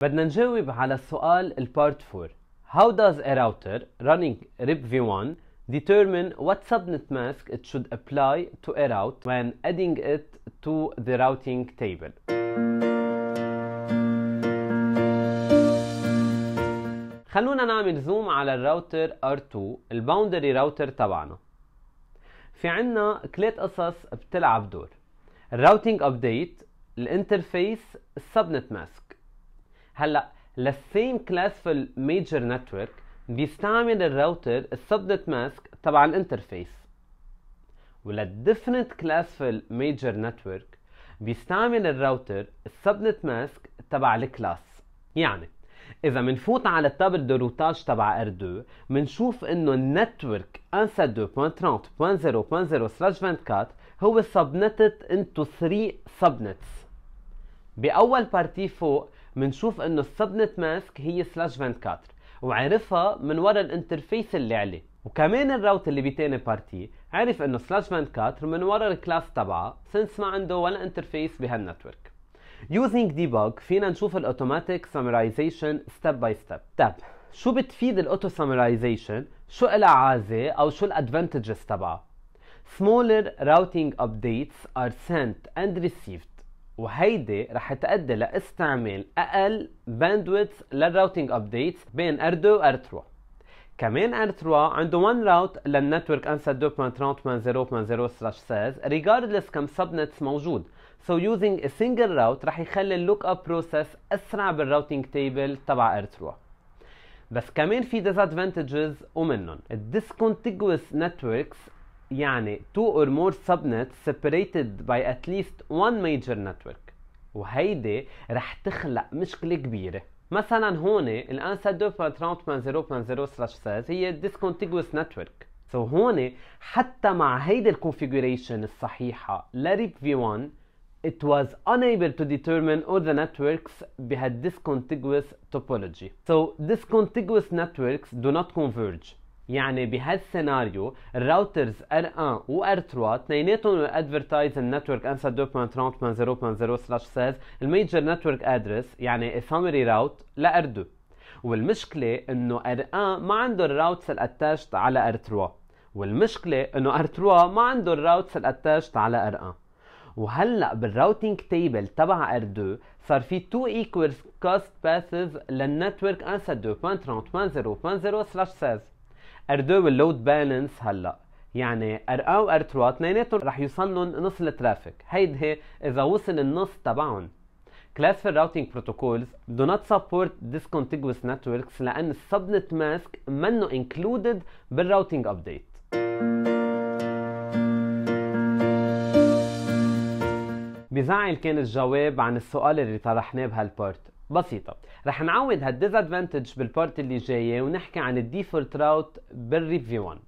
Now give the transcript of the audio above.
بدنا نجاوب على السؤال البارت 4 How does a router running RIPv1 determine what subnet mask it should apply to a route when adding it to the routing table? خلونا نعمل زوم على الراوتر R2 الباوندري راوتر تبعنا في عنا ثلاث قصص بتلعب دور الراوتينج ابديت الانترفيس السبنت ماسك هلا للسيم كلاس في الميجر نتورك بيستعمل الراوتر السبنت ماسك تبع الانترفيس وللديفنت كلاس في الميجر نتورك بيستعمل الراوتر السبنت ماسك تبع الكلاس يعني اذا منفوت على التابل دو روتاج تبع ار2 منشوف انه النتورك انسا 24 هو سبنتت انتو 3 سبنتس باول بارتي فوق بنشوف انه السبنت ماسك هي سلاش 24 وعرفها من ورا الانترفيس اللي عليه وكمان الراوت اللي بتاني بارتي عرف انه سلاش 24 من ورا الكلاس تبعها سنس ما عنده ولا انترفيس بهالنتورك using debug فينا نشوف الاوتوماتيك سامرايزيشن ستيب باي ستيب طب شو بتفيد الاوتو سامرايزيشن شو لها عازه او شو الادفانتجز تبعها smaller routing updates are sent and received وهيدي رح تؤدي لاستعمال اقل باندويث للراوتينج ابديتس بين ار 2 وار 3 كمان ار 3 عنده 1 راوت للنتورك انسا 2.30.0.0/16 regardless كم سبنتس موجود so using a single route رح يخلي اللوك اب بروسيس اسرع بالراوتينج تيبل تبع ار 3 بس كمان في disadvantages ومنهم الديسكونتيجوس نتوركس يعني two or more subnets separated by at least one major network وهيدي رح تخلق مشكلة كبيرة مثلا هون الانسر 2.30.0/6 هي discontiguous network سو so هون حتى مع هيدي الكونفيجوريشن الصحيحة لريب في 1 it was unable to determine all the networks بهال بهالdiscontiguous topology. So discontiguous networks do not converge. يعني بهالسيناريو الراوترز R1 و R3 اثنيناتهم الادفرتايز النتورك سلاش سيز الميجر نتورك ادرس يعني سامري راوت لR2 والمشكلة انه R1 ما عنده الراوتس الاتاشت على R3 والمشكلة انه R3 ما عنده الراوتس الاتاشت على R1 وهلا بالراوتينج تيبل تبع R2 صار في تو ايكوال كوست باثز للنتورك انسا 23000 سيز اردو اللود بالانس هلا يعني ار ارقا وارتوا اثنيناتهم رح يوصلن نص الترافيك هيدي اذا وصل النص تبعهم كلاس classified routing protocols do not support discontiguous نتوركس لأن السبنت ماسك منه انكلودد بالراوتينج ابديت بزعل كان الجواب عن السؤال اللي طرحناه بهالبارت بسيطة رح نعوض هالديزادفانتج بالبارت اللي جاية ونحكي عن الديفولت راوت بالريفيو 1